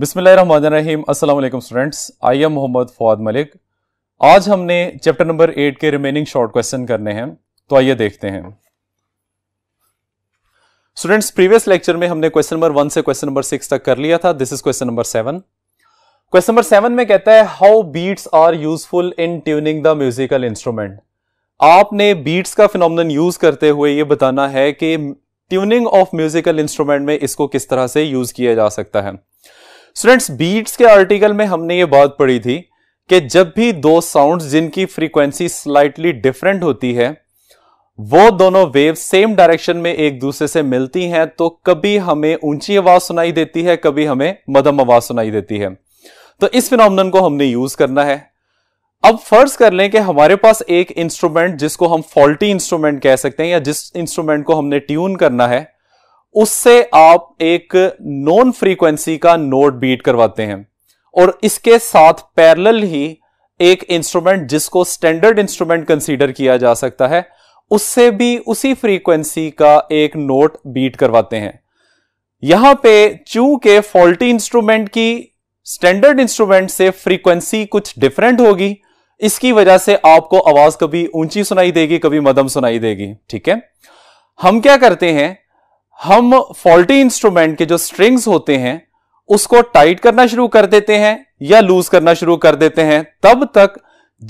बिसमीम असलम students I am Mohammad Fawad Malik आज हमने चैप्टर नंबर एट के रिमेनिंग शॉर्ट क्वेश्चन करने हैं तो आइए देखते हैं स्टूडेंट्स प्रीवियस लेक्चर में हमने क्वेश्चन नंबर वन से क्वेश्चन नंबर सिक्स तक कर लिया था this is question number seven question number seven में कहता है how beats are useful in tuning the musical instrument आपने बीट्स का फिनोमन यूज करते हुए ये बताना है कि ट्यूनिंग ऑफ म्यूजिकल इंस्ट्रूमेंट में इसको किस तरह से यूज किया जा सकता है स्टूडेंट्स बीट्स के आर्टिकल में हमने ये बात पढ़ी थी कि जब भी दो साउंड्स जिनकी फ्रीक्वेंसी स्लाइटली डिफरेंट होती है वो दोनों वेव सेम डायरेक्शन में एक दूसरे से मिलती हैं तो कभी हमें ऊंची आवाज सुनाई देती है कभी हमें मध्यम आवाज सुनाई देती है तो इस फिनोमिनन को हमने यूज करना है अब फर्ज कर लें कि हमारे पास एक इंस्ट्रूमेंट जिसको हम फॉल्टी इंस्ट्रूमेंट कह सकते हैं या जिस इंस्ट्रूमेंट को हमने ट्यून करना है उससे आप एक नॉन फ्रीक्वेंसी का नोट बीट करवाते हैं और इसके साथ पैरेलल ही एक इंस्ट्रूमेंट जिसको स्टैंडर्ड इंस्ट्रूमेंट कंसीडर किया जा सकता है उससे भी उसी फ्रीक्वेंसी का एक नोट बीट करवाते हैं यहां पे चूंकि फॉल्टी इंस्ट्रूमेंट की स्टैंडर्ड इंस्ट्रूमेंट से फ्रीक्वेंसी कुछ डिफरेंट होगी इसकी वजह से आपको आवाज कभी ऊंची सुनाई देगी कभी मदम सुनाई देगी ठीक है हम क्या करते हैं हम फॉल्टी इंस्ट्रूमेंट के जो स्ट्रिंग्स होते हैं उसको टाइट करना शुरू कर देते हैं या लूज करना शुरू कर देते हैं तब तक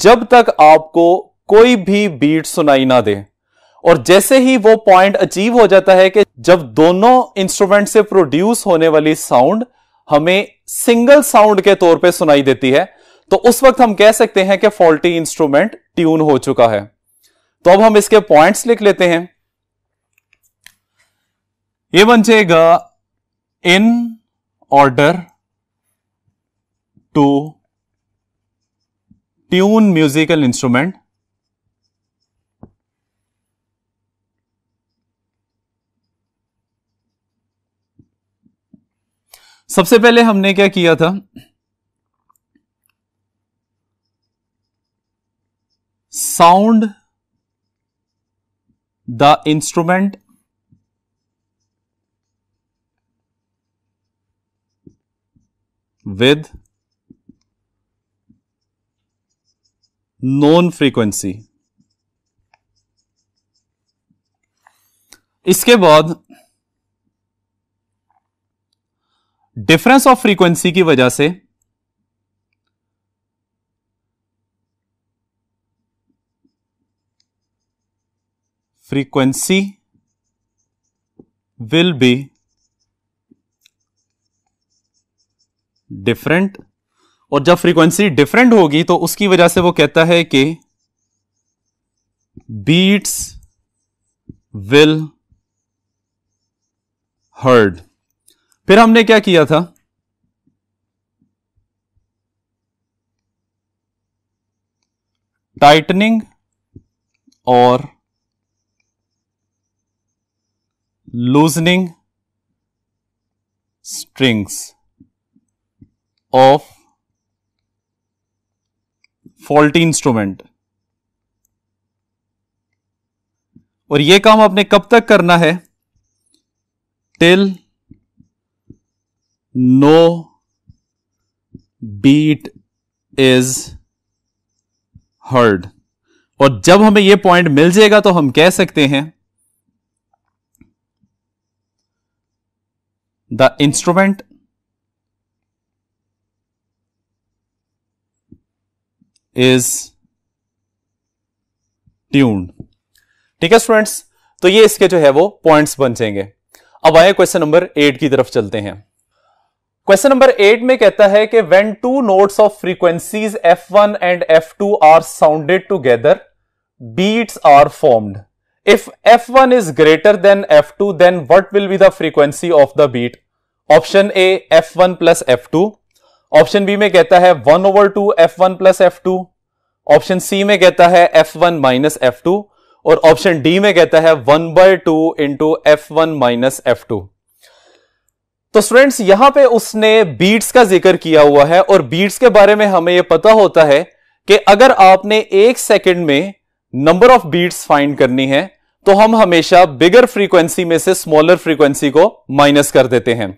जब तक आपको कोई भी बीट सुनाई ना दे और जैसे ही वो पॉइंट अचीव हो जाता है कि जब दोनों इंस्ट्रूमेंट से प्रोड्यूस होने वाली साउंड हमें सिंगल साउंड के तौर पे सुनाई देती है तो उस वक्त हम कह सकते हैं कि फॉल्टी इंस्ट्रूमेंट ट्यून हो चुका है तो अब हम इसके पॉइंट्स लिख लेते हैं ये बन जाएगा in order to tune musical instrument सबसे पहले हमने क्या किया था sound the instrument with known frequency इसके बाद डिफरेंस ऑफ फ्रीक्वेंसी की वजह से फ्रीक्वेंसी विल बी डिफरेंट और जब फ्रीक्वेंसी डिफरेंट होगी तो उसकी वजह से वो कहता है कि बीट्स विल हर्ड फिर हमने क्या किया था टाइटनिंग और loosening strings of faulty instrument और ये काम आपने कब तक करना है till no beat is heard और जब हमें यह पॉइंट मिल जाएगा तो हम कह सकते हैं द इंस्ट्रूमेंट इज ट्यून ठीक है स्टूडेंट्स तो ये इसके जो है वो पॉइंट्स बन जाएंगे अब आए क्वेश्चन नंबर एट की तरफ चलते हैं क्वेश्चन नंबर एट में कहता है कि when two notes of frequencies one and F two are sounded together beats are formed if F one is greater than F two then what will be the frequency of the beat option A F one plus F two option B में कहता है one over two F one plus F two option C में कहता है F one minus F two और option D में कहता है one by two into F one minus F two तो स्टूडेंट्स यहां पे उसने बीट्स का जिक्र किया हुआ है और बीट्स के बारे में हमें यह पता होता है कि अगर आपने एक सेकेंड में नंबर ऑफ बीट्स फाइंड करनी है तो हम हमेशा बिगर फ्रीक्वेंसी में से स्मॉलर फ्रीक्वेंसी को माइनस कर देते हैं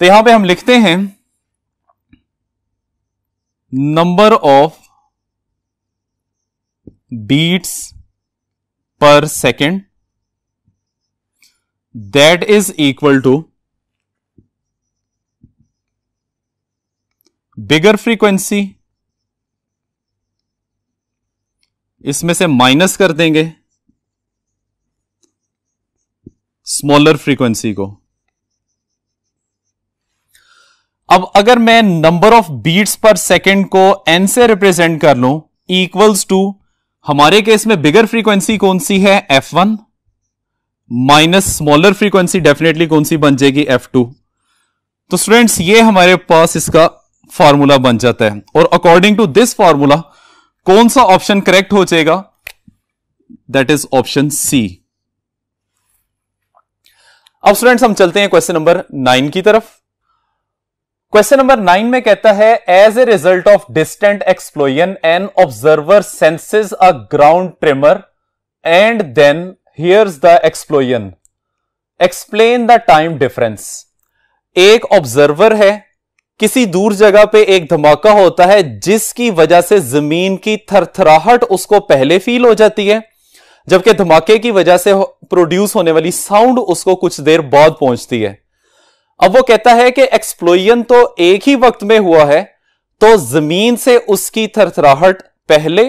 तो यहां पे हम लिखते हैं number of beats per second that is equal to bigger frequency इसमें से माइनस कर देंगे स्मॉलर फ्रीक्वेंसी को अब अगर मैं number of beats per second को एन से रिप्रेजेंट कर लू इक्वल्स टू हमारे केस में बिगर फ्रीक्वेंसी कौन सी है F one minus smaller frequency definitely कौन सी बन जाएगी एफ टू तो स्टूडेंट्स ये हमारे पास इसका फॉर्मूला बन जाता है और अकॉर्डिंग टू दिस फॉर्मूला कौन सा ऑप्शन करेक्ट हो जाएगा दैट इज ऑप्शन सी अब स्टूडेंट्स हम चलते हैं क्वेश्चन नंबर नाइन की तरफ क्वेश्चन नंबर नाइन में कहता है as a result of distant explosion an observer senses a ground tremor and then hears the explosion explain the time difference एक ऑब्जर्वर है किसी दूर जगह पे एक धमाका होता है जिसकी वजह से जमीन की थरथराहट उसको पहले फील हो जाती है जबकि धमाके की वजह से प्रोड्यूस होने वाली साउंड उसको कुछ देर बाद पहुंचती है अब वो कहता है कि एक्सप्लोइन तो एक ही वक्त में हुआ है तो जमीन से उसकी थरथराहट पहले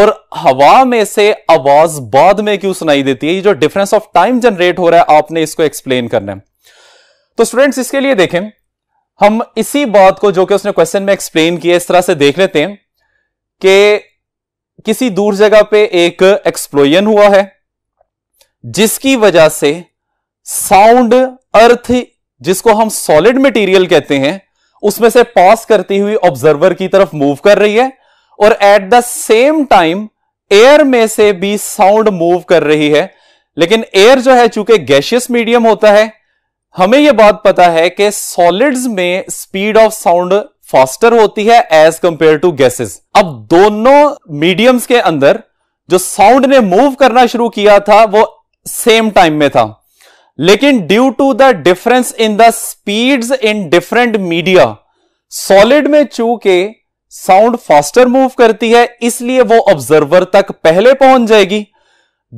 और हवा में से आवाज बाद में क्यों सुनाई देती है ये जो डिफरेंस ऑफ टाइम जनरेट हो रहा है आपने इसको एक्सप्लेन करना है तो स्टूडेंट्स इसके लिए देखें हम इसी बात को जो कि उसने क्वेश्चन में एक्सप्लेन किया इस तरह से देख लेते हैं कि किसी दूर जगह पे एक एक्सप्लोयन हुआ है जिसकी वजह से साउंड अर्थ जिसको हम सॉलिड मटेरियल कहते हैं उसमें से पास करती हुई ऑब्जर्वर की तरफ मूव कर रही है और at the same time air में से भी साउंड मूव कर रही है लेकिन एयर जो है चूंकि गैशियस मीडियम होता है हमें यह बात पता है कि सॉलिड्स में स्पीड ऑफ साउंड फास्टर होती है एज कंपेयर टू गैसेस अब दोनों मीडियम्स के अंदर जो साउंड ने मूव करना शुरू किया था वो सेम टाइम में था लेकिन due to the difference in the speeds in different media solid में चूके साउंड फास्टर मूव करती है इसलिए वो ऑब्जर्वर तक पहले पहुंच जाएगी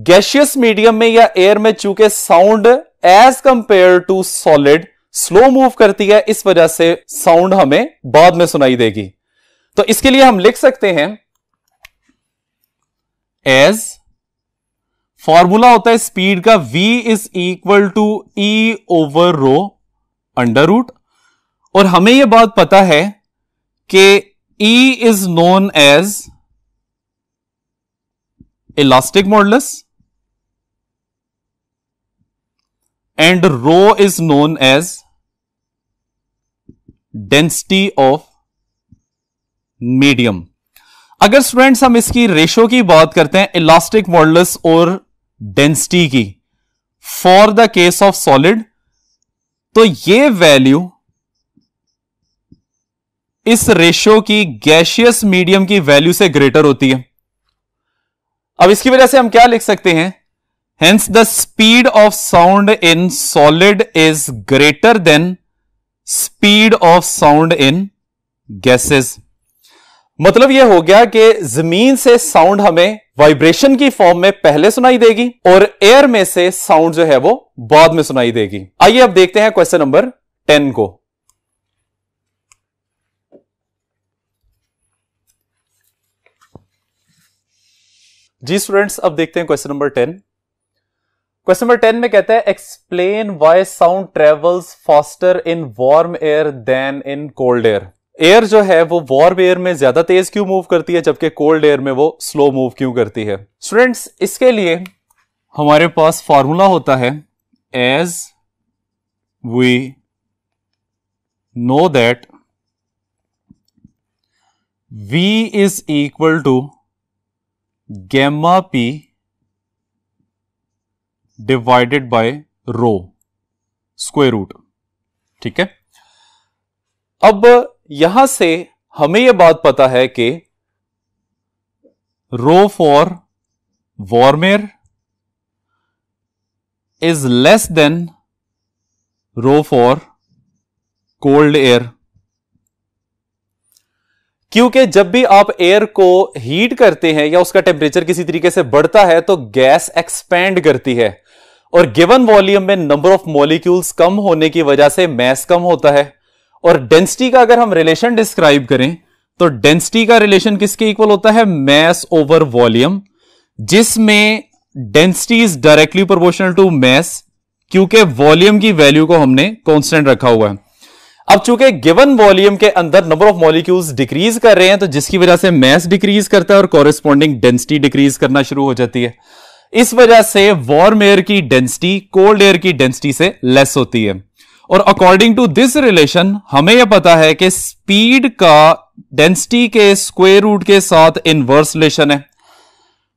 गैशियस मीडियम में या एयर में चूके sound as compare to solid slow move करती है इस वजह से साउंड हमें बाद में सुनाई देगी तो इसके लिए हम लिख सकते हैं एज फॉर्मूला होता है स्पीड का v is equal to e over rho under root और हमें यह बात पता है कि e is known as elastic modulus and rho is known as density of medium अगर स्टूडेंट्स हम इसकी रेशो की बात करते हैं इलास्टिक मॉडलस और डेंसिटी की for the case of solid तो ये वैल्यू इस रेशियो की गैशियस मीडियम की वैल्यू से ग्रेटर होती है अब इसकी वजह से हम क्या लिख सकते हैं hence the speed of sound in solid is greater than speed of sound in gases मतलब यह हो गया कि जमीन से साउंड हमें वाइब्रेशन की फॉर्म में पहले सुनाई देगी और एयर में से साउंड जो है वो बाद में सुनाई देगी आइए अब देखते हैं क्वेश्चन नंबर टेन को जी स्टूडेंट्स अब देखते हैं question number ten question number ten में कहता है explain why sound travels faster in warm air than in cold air air जो है वो वॉर्म एयर में ज्यादा तेज क्यों मूव करती है जबकि कोल्ड एयर में वो स्लो मूव क्यों करती है स्टूडेंट्स इसके लिए हमारे पास फॉर्मूला होता है as we know that v is equal to gamma P divided by rho square root ठीक है अब यहां से हमें यह बात पता है कि rho for warmer is less than rho for cold air क्योंकि जब भी आप एयर को हीट करते हैं या उसका टेम्परेचर किसी तरीके से बढ़ता है तो गैस एक्सपेंड करती है और गिवन वॉल्यूम में नंबर ऑफ मॉलिक्यूल्स कम होने की वजह से मैस कम होता है और डेंसिटी का अगर हम रिलेशन डिस्क्राइब करें तो डेंसिटी का रिलेशन किसके इक्वल होता है मैस ओवर वॉल्यूम जिसमें density is directly proportional to mass क्योंकि वॉल्यूम की वैल्यू को हमने कॉन्स्टेंट रखा हुआ है अब चूंकि गिवन वॉल्यूम के अंदर नंबर ऑफ मॉलिक्यूल्स डिक्रीज कर रहे हैं तो जिसकी वजह से मैस डिक्रीज करता है और कॉरेस्पॉन्डिंग डेंसिटी डिक्रीज करना शुरू हो जाती है इस वजह से वार्म एयर की डेंसिटी कोल्ड एयर की डेंसिटी से लेस होती है और अकॉर्डिंग टू दिस रिलेशन हमें यह पता है कि स्पीड का डेंसिटी के स्क्वेयर रूट के साथ इनवर्स रिलेशन है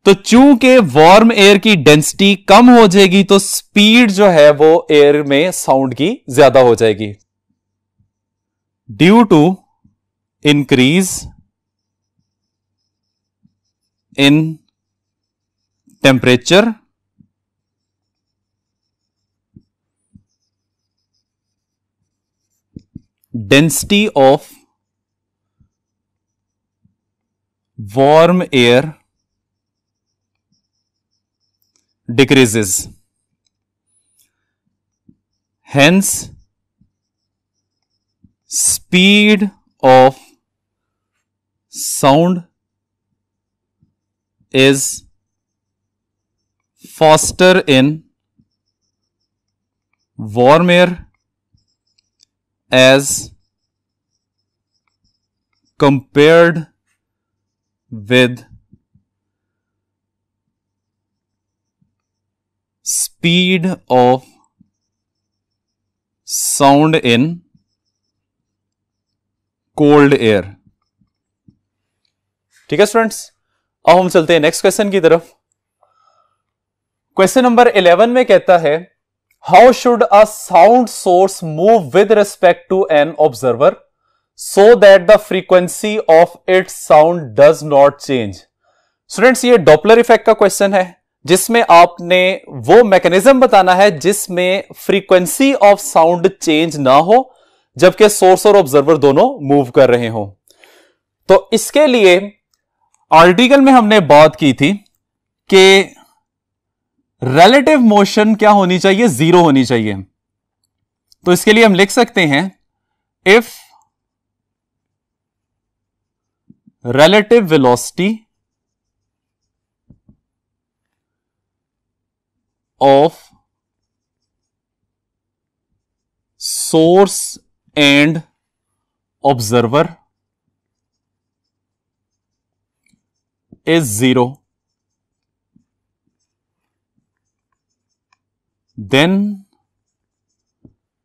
तो चूंकि वार्म एयर की डेंसिटी कम हो जाएगी तो स्पीड जो है वो एयर में साउंड की ज्यादा हो जाएगी due to increase in temperature density of warm air decreases. Hence, speed of sound is faster in warm air as compared with speed of sound in cold air ठीक है स्टूडेंट्स अब हम चलते हैं नेक्स्ट क्वेश्चन की तरफ question number 11 में कहता है how should a sound source move with respect to an observer so that the frequency of its sound does not change students ये डॉपलर इफेक्ट का क्वेश्चन है जिसमें आपने वो मैकेनिज्म बताना है जिसमें फ्रीक्वेंसी ऑफ साउंड चेंज ना हो जबकि सोर्स और ऑब्जर्वर दोनों मूव कर रहे हो तो इसके लिए आर्टिकल में हमने बात की थी कि रेलेटिव मोशन क्या होनी चाहिए जीरो होनी चाहिए तो इसके लिए हम लिख सकते हैं if relative velocity of source and observer is zero then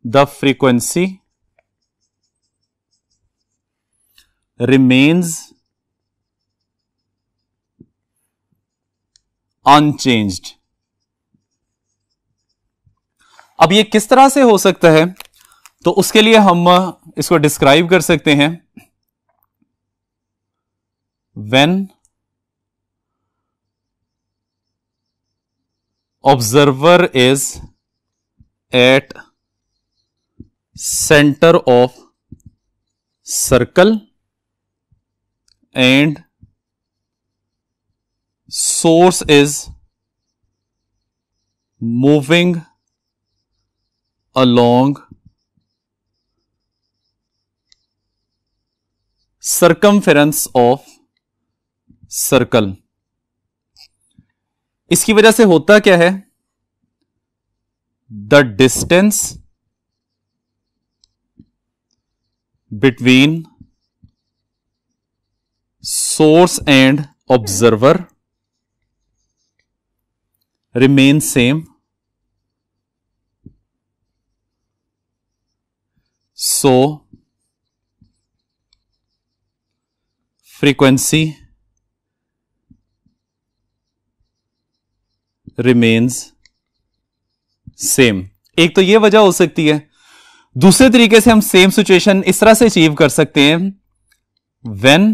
the frequency remains unchanged. अब ये किस तरह से हो सकता है तो उसके लिए हम इसको डिस्क्राइब कर सकते हैं when observer is at center of circle and source is moving along circumference of circle इसकी वजह से होता क्या है the distance between source and observer remain same so frequency remains same एक तो ये वजह हो सकती है दूसरे तरीके से हम सेम सिचुएशन इस तरह से अचीव कर सकते हैं when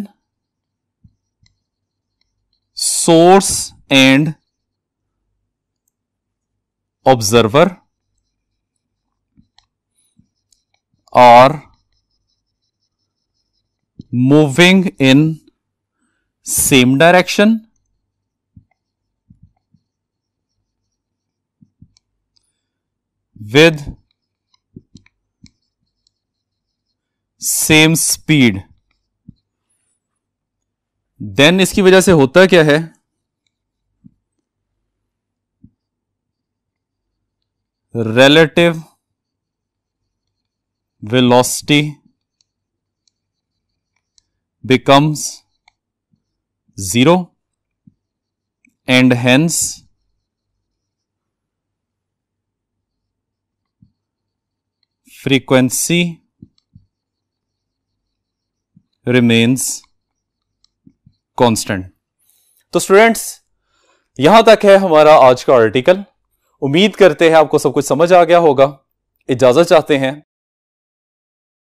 source and observer are moving in same direction with same speed then इसकी वजह से होता क्या है relative velocity becomes zero and hence frequency remains constant. तो स्टूडेंट्स यहां तक है हमारा आज का आर्टिकल उम्मीद करते हैं आपको सब कुछ समझ आ गया होगा इजाजत चाहते हैं